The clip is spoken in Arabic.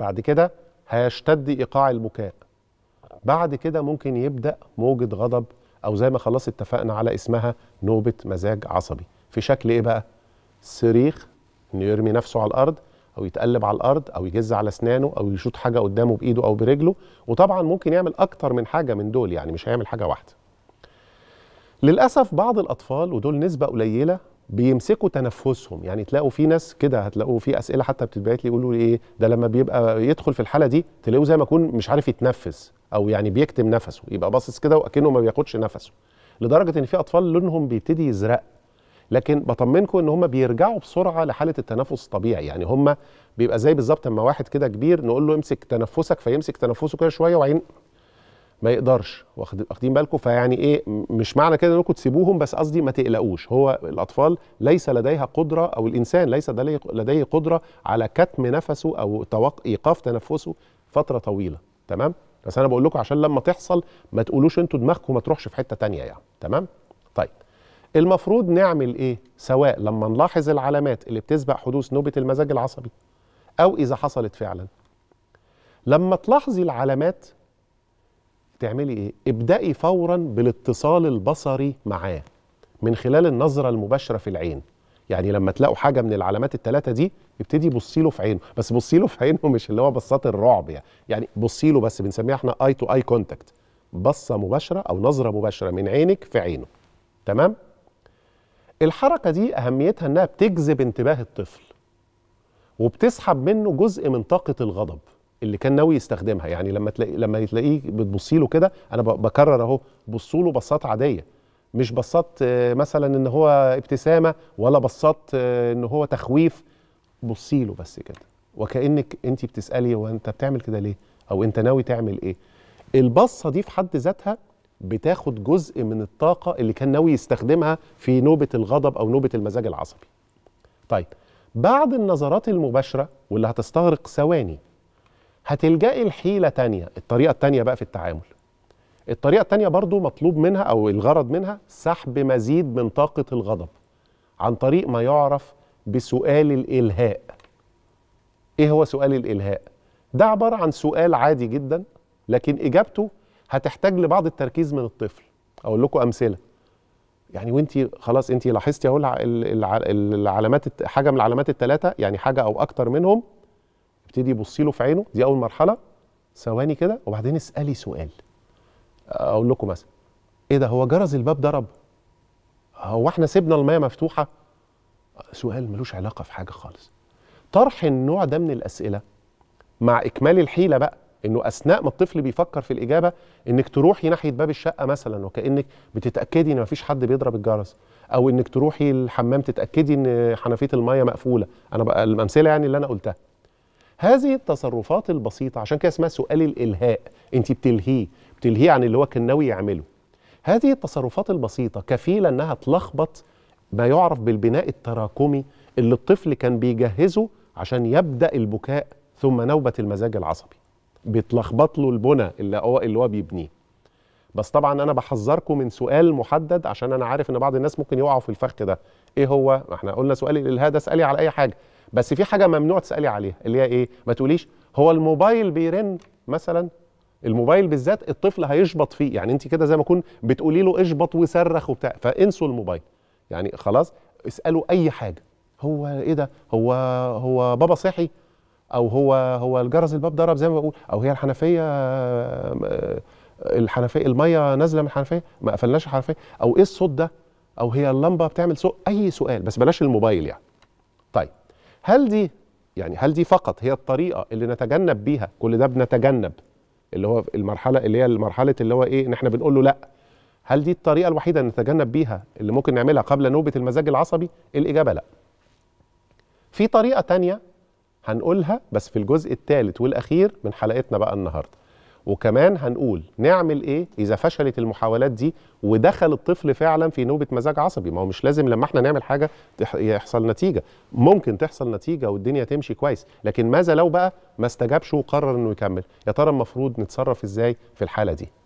بعد كده هيشتد ايقاع البكاء بعد كده ممكن يبدا موجه غضب او زي ما خلاص اتفقنا على اسمها نوبه مزاج عصبي في شكل ايه بقى صريخ انه يرمي نفسه على الارض او يتقلب على الارض او يجز على اسنانه او يشوط حاجه قدامه بايده او برجله وطبعا ممكن يعمل اكتر من حاجه من دول يعني مش هيعمل حاجه واحده للاسف بعض الاطفال ودول نسبه قليله بيمسكوا تنفسهم يعني تلاقوا في ناس كده هتلاقوا في اسئله حتى بتتبعت لي يقولوا لي ايه ده لما بيبقى يدخل في الحاله دي تلاقوه زي ما يكون مش عارف يتنفس او يعني بيكتم نفسه يبقى باصص كده وكانه ما بياخدش نفسه لدرجه ان في اطفال لونهم بيبتدي يزرق لكن بطمنكم ان هم بيرجعوا بسرعه لحاله التنفس الطبيعي يعني هم بيبقى زي بالظبط لما واحد كده كبير نقول له امسك تنفسك فيمسك تنفسه كده شويه وبعدين ما يقدرش واخدين بالكم فيعني ايه مش معنى كده انكم تسيبوهم بس قصدي ما تقلقوش هو الاطفال ليس لديها قدره او الانسان ليس لديه قدره على كتم نفسه او توق... ايقاف تنفسه فتره طويله تمام بس انا بقول لكم عشان لما تحصل ما تقولوش انتوا دماغكم ما تروحش في حته تانية يعني تمام طيب المفروض نعمل ايه سواء لما نلاحظ العلامات اللي بتسبق حدوث نوبه المزاج العصبي او اذا حصلت فعلا لما تلاحظي العلامات تعملي ايه؟ ابدأي فورا بالاتصال البصري معاه من خلال النظرة المباشرة في العين يعني لما تلاقوا حاجه من العلامات الثلاثه دي ابتدي بصي له في عينه بس بصي له في عينه مش اللي هو بصات الرعب يعني يعني بصي له بس بنسميها احنا اي تو اي كونتاكت بصه مباشره او نظره مباشره من عينك في عينه تمام الحركه دي اهميتها انها بتجذب انتباه الطفل وبتسحب منه جزء من طاقه الغضب اللي كان ناوي يستخدمها يعني لما تلاقي لما تلاقيه بتبصي له كده انا بكرر اهو بصوا له بصات عاديه مش بصات آه، مثلا ان هو ابتسامه ولا بصات آه، ان هو تخويف بصي له بس كده وكانك انت بتسالي هو انت بتعمل كده ليه او انت ناوي تعمل ايه البصه دي في حد ذاتها بتاخد جزء من الطاقه اللي كان ناوي يستخدمها في نوبه الغضب او نوبه المزاج العصبي طيب بعد النظرات المباشره واللي هتستغرق ثواني هتلجئي لحيلة تانية الطريقة التانية بقى في التعامل الطريقة التانية برضو مطلوب منها أو الغرض منها سحب مزيد من طاقة الغضب عن طريق ما يعرف بسؤال الإلهاء إيه هو سؤال الإلهاء؟ ده عبارة عن سؤال عادي جدا لكن إجابته هتحتاج لبعض التركيز من الطفل أقول لكم أمثلة يعني وانت خلاص انت لاحظتي اهو العلامات حاجه من العلامات الثلاثه يعني حاجه او اكتر منهم ابتدي بصي له في عينه دي اول مرحله ثواني كده وبعدين اسالي سؤال اقول لكم مثلا ايه ده هو جرس الباب ضرب هو احنا سيبنا المايه مفتوحه سؤال ملوش علاقه في حاجه خالص طرح النوع ده من الاسئله مع اكمال الحيله بقى انه اثناء ما الطفل بيفكر في الاجابه انك تروحي ناحيه باب الشقه مثلا وكانك بتتاكدي ان مفيش حد بيضرب الجرس او انك تروحي الحمام تتاكدي ان حنفيه الميه مقفوله انا بقى الامثله يعني اللي انا قلتها هذه التصرفات البسيطة عشان كده اسمها سؤال الإلهاء أنت بتلهيه بتلهيه عن اللي هو كان ناوي يعمله هذه التصرفات البسيطة كفيلة أنها تلخبط ما يعرف بالبناء التراكمي اللي الطفل كان بيجهزه عشان يبدأ البكاء ثم نوبة المزاج العصبي بتلخبط له البنى اللي هو اللي هو بيبنيه بس طبعا انا بحذركم من سؤال محدد عشان انا عارف ان بعض الناس ممكن يقعوا في الفخ ده ايه هو ما احنا قلنا سؤال الالهاء ده اسالي على اي حاجه بس في حاجه ممنوع تسالي عليها اللي هي ايه ما تقوليش هو الموبايل بيرن مثلا الموبايل بالذات الطفل هيشبط فيه يعني انت كده زي ما اكون بتقولي له اشبط وصرخ وبتاع فانسوا الموبايل يعني خلاص اسالوا اي حاجه هو ايه ده هو هو بابا صحي او هو هو الجرس الباب ضرب زي ما بقول او هي الحنفيه الحنفيه الميه نازله من الحنفيه ما قفلناش الحنفيه او ايه الصوت ده او هي اللمبه بتعمل صوت اي سؤال بس بلاش الموبايل يعني طيب هل دي يعني هل دي فقط هي الطريقه اللي نتجنب بيها كل ده بنتجنب اللي هو المرحله اللي هي المرحله اللي هو ايه ان احنا بنقول له لا هل دي الطريقه الوحيده اللي نتجنب بيها اللي ممكن نعملها قبل نوبه المزاج العصبي الاجابه لا في طريقه تانية هنقولها بس في الجزء الثالث والاخير من حلقتنا بقى النهارده وكمان هنقول نعمل ايه اذا فشلت المحاولات دي ودخل الطفل فعلا في نوبه مزاج عصبي ما هو مش لازم لما احنا نعمل حاجه يحصل نتيجه ممكن تحصل نتيجه والدنيا تمشي كويس لكن ماذا لو بقى ما استجابش وقرر انه يكمل يا ترى المفروض نتصرف ازاي في الحاله دي